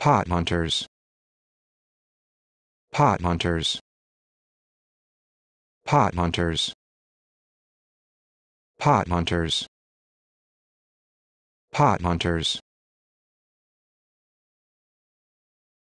pot hunters pot hunters pot hunters pot hunters pot hunters